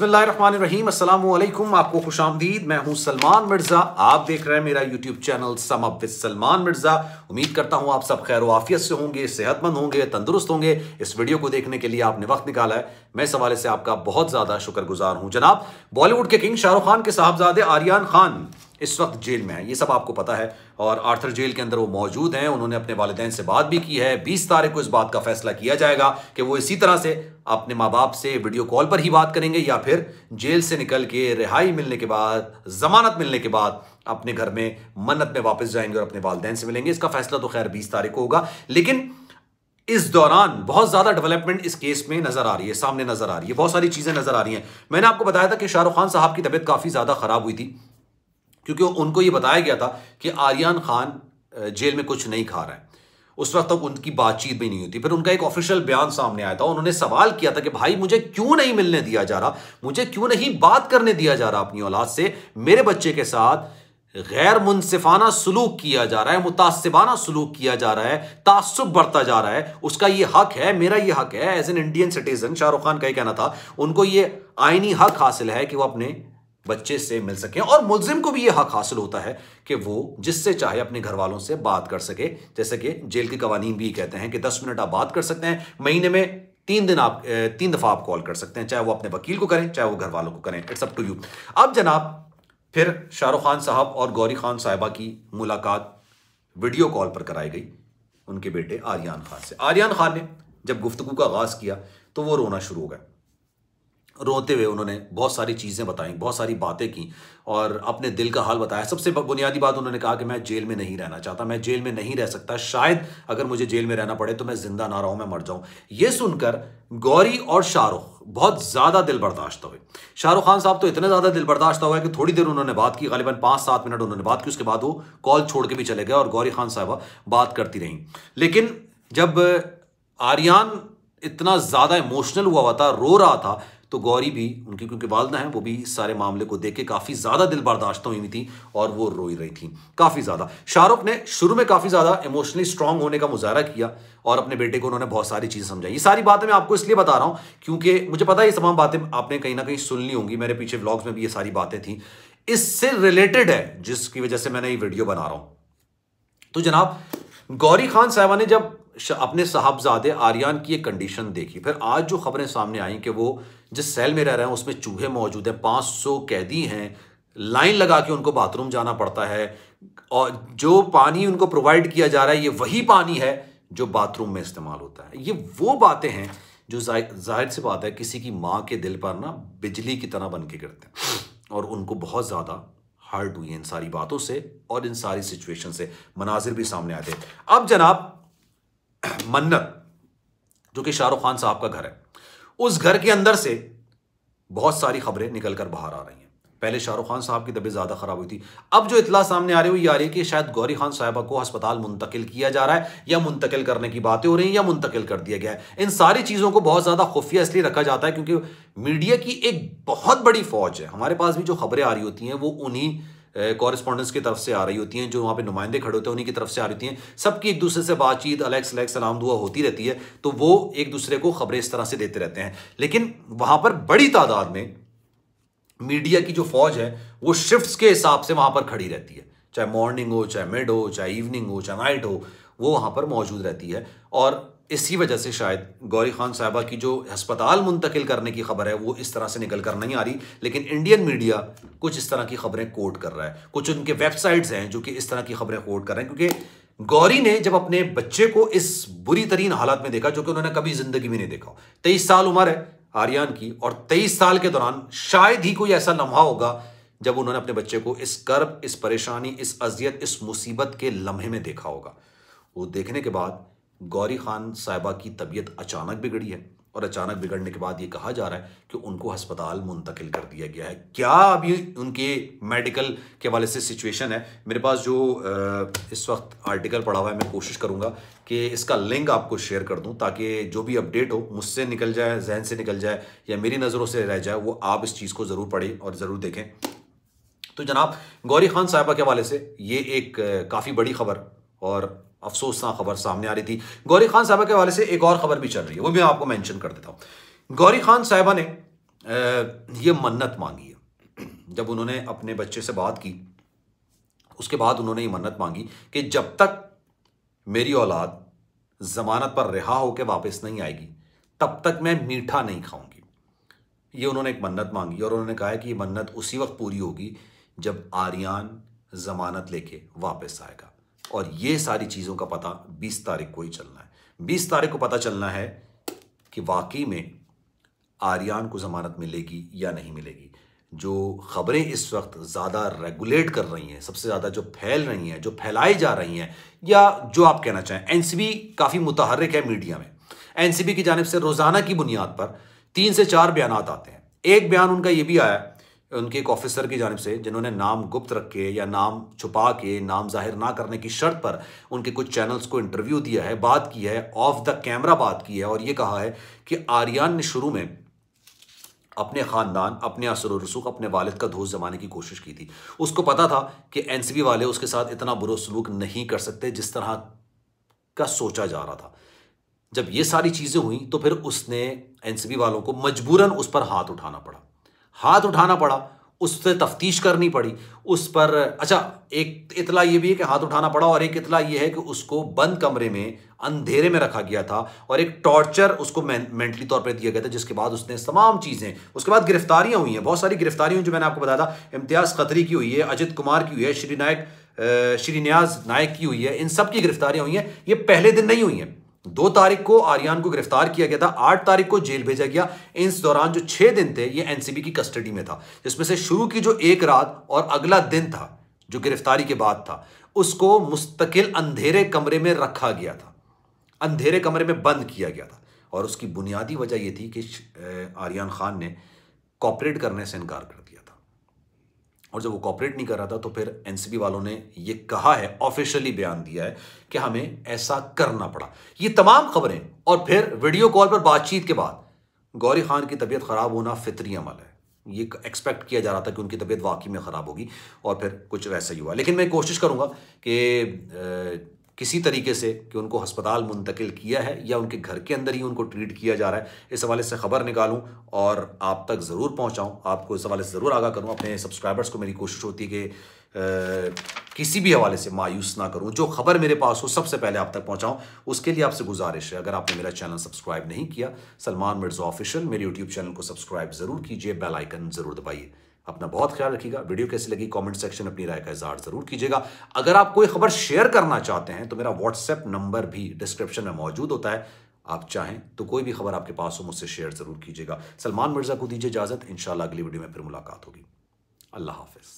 बसमीम आपको खुश आमदीद मैं हूं सलमान मिर्ज़ा आप देख रहे हैं मेरा YouTube channel sum up with Salman Mirza उम्मीद करता हूं आप सब खैर वाफियत से होंगे सेहतमंद होंगे तंदुरुस्त होंगे इस वीडियो को देखने के लिए आपने वक्त निकाला है मैं इस हवाले से आपका बहुत ज़्यादा शुक्रगुजार हूं जनाब बॉलीवुड के किंग शाहरुख खान के साहबजादे आर्यन खान इस वक्त जेल में हैं ये सब आपको पता है और आर्थर जेल के अंदर वो मौजूद हैं उन्होंने अपने वालदेन से बात भी की है बीस तारीख को इस बात का फैसला किया जाएगा कि वो इसी तरह से अपने माँ बाप से वीडियो कॉल पर ही बात करेंगे या फिर जेल से निकल के रिहाई मिलने के बाद जमानत मिलने के बाद अपने घर में मन्नत में वापस जाएंगे और अपने वालदेन से मिलेंगे इसका फैसला तो खैर बीस तारीख को होगा लेकिन इस दौरान बहुत ज्यादा डेवलपमेंट इस केस में नजर आ रही है सामने नजर आ रही है बहुत सारी चीजें नजर आ रही हैं मैंने आपको बताया था कि शाहरुख खान साहब की तबीयत काफी ज्यादा खराब हुई थी क्योंकि उनको ये बताया गया था कि आर्यन खान जेल में कुछ नहीं खा रहा है उस वक्त तक उनकी बातचीत भी नहीं होती फिर उनका एक ऑफिशियल बयान सामने आया था उन्होंने सवाल किया था कि भाई मुझे क्यों नहीं मिलने दिया जा रहा मुझे क्यों नहीं बात करने दिया जा रहा अपनी औलाद से मेरे बच्चे के साथ गैर मुनसिफाना सलूक किया जा रहा है मुतासिबाना सलूक किया जा रहा है तासुब बरता जा रहा है उसका ये हक है मेरा ये हक है as an Indian citizen Shahrukh Khan का ये कहना था उनको ये आइनी हक हासिल है कि वो अपने बच्चे से मिल सकें और मुलजिम को भी यह हक हासिल होता है कि वो जिससे चाहे अपने घर वालों से बात कर सके जैसे कि जेल के कवानीन भी कहते हैं कि दस मिनट आप बात कर सकते हैं महीने में तीन दिन आप तीन दफा आप कॉल कर सकते हैं चाहे वो अपने वकील को करें चाहे वो घर वालों को करें इट्स अप टू यू अब जनाब फिर शाहरुख खान साहब और गौरी खान साहिबा की मुलाकात वीडियो कॉल पर कराई गई उनके बेटे आर्यान खान से आर्यान खान ने जब गुफ्तगु का आगाज किया तो वो रोना शुरू हो गया रोते हुए उन्होंने बहुत सारी चीज़ें बताई बहुत सारी बातें की और अपने दिल का हाल बताया सबसे बुनियादी बात उन्होंने कहा कि मैं जेल में नहीं रहना चाहता मैं जेल में नहीं रह सकता शायद अगर मुझे जेल में रहना पड़े तो मैं जिंदा ना रहूं मैं मर जाऊं ये सुनकर गौरी और शाहरुख बहुत ज़्यादा दिल बर्दाश्त हुए शाहरुख खान साहब तो इतने ज़्यादा दिल बर्दाश्त हुआ कि थोड़ी देर उन्होंने बात की गालिबा पाँच सात मिनट उन्होंने बात की उसके बाद वो कॉल छोड़ के भी चले गए और गौरी खान साहब बात करती रहीं लेकिन जब आर्यन इतना ज़्यादा इमोशनल हुआ हुआ था रो रहा था तो गौरी भी उनकी क्योंकि वालदा हैं वो भी इस सारे मामले को देख के काफ़ी ज़्यादा दिल बर्दाश्त हुई थी और वो रोई रही थी काफ़ी ज़्यादा शाहरुख ने शुरू में काफ़ी ज़्यादा इमोशनली स्ट्रांग होने का मुजाहरा किया और अपने बेटे को उन्होंने बहुत सारी चीज़ें समझाई ये सारी बातें मैं आपको इसलिए बता रहा हूँ क्योंकि मुझे पता है ये तमाम बातें आपने कहीं ना कहीं सुन ली होंगी मेरे पीछे ब्लॉग्स में भी ये सारी बातें थी इससे रिलेटेड है जिसकी वजह से मैंने ये वीडियो बना रहा हूँ तो जनाब गौरी खान साहबा ने जब अपने साहबजादे आर्यन की एक कंडीशन देखी फिर आज जो खबरें सामने आई कि वो जिस सेल में रह रहे हैं उसमें चूहे मौजूद हैं 500 कैदी हैं लाइन लगा के उनको बाथरूम जाना पड़ता है और जो पानी उनको प्रोवाइड किया जा रहा है ये वही पानी है जो बाथरूम में इस्तेमाल होता है ये वो बातें हैं जो जाहिर सी बात है किसी की माँ के दिल पर ना बिजली की तरह बन के गिरते हैं और उनको बहुत ज़्यादा हर्ट हुई इन सारी बातों से और इन सारी सिचुएशन से मनाजिर भी सामने आते हैं अब जनाब मन्नत जो कि शाहरुख खान साहब का घर है उस घर के अंदर से बहुत सारी खबरें निकलकर बाहर आ रही हैं पहले शाहरुख खान साहब की तबीयत ज़्यादा ख़राब हुई थी अब जो इतला सामने आ रही हुई आ रही है कि शायद गौरी खान साहबा को अस्पताल मुंतकिल किया जा रहा है या मुंतकिल करने की बातें हो रही हैं या मुंतकिल कर दिया गया है इन सारी चीज़ों को बहुत ज़्यादा खुफिया इसलिए रखा जाता है क्योंकि मीडिया की एक बहुत बड़ी फौज है हमारे पास भी जो खबरें आ रही होती हैं वो उन्हीं कॉरेस्पॉन्डेंस की तरफ से आ रही होती हैं जो वहाँ पे नुमाइंदे खड़े होते हैं उन्हीं की तरफ से आ रही होती हैं सबकी एक दूसरे से बातचीत अलग अलग सलाम दुआ होती रहती है तो वो एक दूसरे को खबरें इस तरह से देते रहते हैं लेकिन वहाँ पर बड़ी तादाद में मीडिया की जो फौज है वो शिफ्ट के हिसाब से वहाँ पर खड़ी रहती है चाहे मॉर्निंग हो चाहे मिड हो चाहे इवनिंग हो चाहे नाइट हो वो वहाँ पर मौजूद रहती है और इसी वजह से शायद गौरी खान साहबा की जो अस्पताल मुंतकिल करने की खबर है वो इस तरह से निकल कर नहीं आ रही लेकिन इंडियन मीडिया कुछ इस तरह की खबरें कोट कर रहा है कुछ उनके वेबसाइट्स हैं जो कि इस तरह की खबरें कोट कर रहे हैं क्योंकि गौरी ने जब अपने बच्चे को इस बुरी तरीन हालत में देखा जो कि उन्होंने कभी जिंदगी में नहीं देखा तेईस साल उम्र है आर्यन की और तेईस साल के दौरान शायद ही कोई ऐसा लम्हा होगा जब उन्होंने अपने बच्चे को इस कर्ब इस परेशानी इस अजियत इस मुसीबत के लम्हे में देखा होगा वो देखने के बाद गौरी खान साहिबा की तबीयत अचानक बिगड़ी है और अचानक बिगड़ने के बाद ये कहा जा रहा है कि उनको अस्पताल मुंतकिल कर दिया गया है क्या अभी उनके मेडिकल के हवाले से सिचुएशन है मेरे पास जो इस वक्त आर्टिकल पढ़ा हुआ है मैं कोशिश करूँगा कि इसका लिंक आपको शेयर कर दूँ ताकि जो भी अपडेट हो मुझसे निकल जाए जहन से निकल जाए या मेरी नज़रों से रह जाए वो आप इस चीज़ को ज़रूर पढ़ें और ज़रूर देखें तो जनाब गौरी खान साहबा के हवाले से ये एक काफ़ी बड़ी खबर और अफसोसना खबर सामने आ रही थी गौरी खान साहबा के हवाले से एक और खबर भी चल रही है वो भी मैं आपको मैंशन कर देता हूँ गौरी खान साहबा ने ये मन्नत मांगी है जब उन्होंने अपने बच्चे से बात की उसके बाद उन्होंने ये मन्नत मांगी कि जब तक मेरी औलाद जमानत पर रिहा होकर वापस नहीं आएगी तब तक मैं मीठा नहीं खाऊंगी ये उन्होंने एक मन्नत मांगी और उन्होंने कहा कि ये मन्नत उसी वक्त पूरी होगी जब आर्यन जमानत लेके वापस आएगा और ये सारी चीज़ों का पता 20 तारीख को ही चलना है 20 तारीख को पता चलना है कि वाकई में आर्यान को ज़मानत मिलेगी या नहीं मिलेगी जो खबरें इस वक्त ज़्यादा रेगुलेट कर रही हैं सबसे ज़्यादा जो फैल रही हैं जो फैलाई जा रही हैं या जो आप कहना चाहें एनसीबी काफ़ी मुतहरक है मीडिया में एनसीबी की जानब से रोज़ाना की बुनियाद पर तीन से चार बयान आते हैं एक बयान उनका यह भी आया उनके एक ऑफिसर की जानब से जिन्होंने नाम गुप्त रख के या नाम छुपा के नाम जाहिर ना करने की शर्त पर उनके कुछ चैनल्स को इंटरव्यू दिया है बात की है ऑफ द कैमरा बात की है और ये कहा है कि आर्यन ने शुरू में अपने ख़ानदान अपने असर रसूख अपने वालिद का धोस जमाने की कोशिश की थी उसको पता था कि एनसीबी वाले उसके साथ इतना बुरो सलूक नहीं कर सकते जिस तरह का सोचा जा रहा था जब ये सारी चीज़ें हुई तो फिर उसने एनसीबी वालों को मजबूरन उस पर हाथ उठाना पड़ा हाथ उठाना पड़ा उससे तफ्तीश करनी पड़ी उस पर अच्छा एक इतला ये भी है कि हाथ उठाना पड़ा और एक इतला ये है कि उसको बंद कमरे में अंधेरे में रखा गया था और एक टॉर्चर उसको में, मेंटली तौर पर दिया गया था जिसके बाद उसने तमाम चीज़ें उसके बाद गिरफ्तारियां हुई हैं बहुत सारी गिरफ्तारियों हुई जो मैंने आपको बताया था इम्तियाज़ खतरी की हुई है अजित कुमार की हुई है श्री नायक श्री नायक की हुई है इन सब की गिरफ्तारियाँ हुई हैं ये पहले दिन नहीं हुई हैं दो तारीख को आर्यन को गिरफ्तार किया गया था आठ तारीख को जेल भेजा गया इस दौरान जो छह दिन थे ये एनसीबी की कस्टडी में था जिसमें से शुरू की जो एक रात और अगला दिन था जो गिरफ्तारी के बाद था उसको मुस्तकिल अंधेरे कमरे में रखा गया था अंधेरे कमरे में बंद किया गया था और उसकी बुनियादी वजह यह थी कि आर्यन खान ने कॉपरेट करने से इनकार कर और जब वो कॉपरेट नहीं कर रहा था तो फिर एनसीबी वालों ने ये कहा है ऑफिशियली बयान दिया है कि हमें ऐसा करना पड़ा ये तमाम खबरें और फिर वीडियो कॉल पर बातचीत के बाद गौरी खान की तबीयत खराब होना फितरी अमल है ये एक्सपेक्ट किया जा रहा था कि उनकी तबीयत वाकई में ख़राब होगी और फिर कुछ वैसा ही हुआ लेकिन मैं कोशिश करूँगा कि किसी तरीके से कि उनको अस्पताल मुंतकिल किया है या उनके घर के अंदर ही उनको ट्रीट किया जा रहा है इस हवाले से खबर निकालूं और आप तक ज़रूर पहुंचाऊं आपको इस हवाले से ज़रूर आगा करूं अपने सब्सक्राइबर्स को मेरी कोशिश होती है कि किसी भी हवाले से मायूस ना करूं जो खबर मेरे पास हो सबसे पहले आप तक पहुंचाऊं उसके लिए आपसे गुजारिश है अगर आपने मेरा चैनल सब्सक्राइब नहीं किया सलमान मिर्ज़ा ऑफिशियल मेरे यूट्यूब चैनल को सब्सक्राइब ज़रूर कीजिए बेलाइकन ज़रूर दबाइए अपना बहुत ख्याल रखिएगा वीडियो कैसी लगी कमेंट सेक्शन अपनी राय का इजहार जरूर कीजिएगा अगर आप कोई खबर शेयर करना चाहते हैं तो मेरा व्हाट्सएप नंबर भी डिस्क्रिप्शन में मौजूद होता है आप चाहें तो कोई भी खबर आपके पास हो मुझसे शेयर जरूर कीजिएगा सलमान मिर्जा को दीजिए इजाजत इंशाल्लाह अगली वीडियो में फिर मुलाकात होगी अल्लाह हाफिज़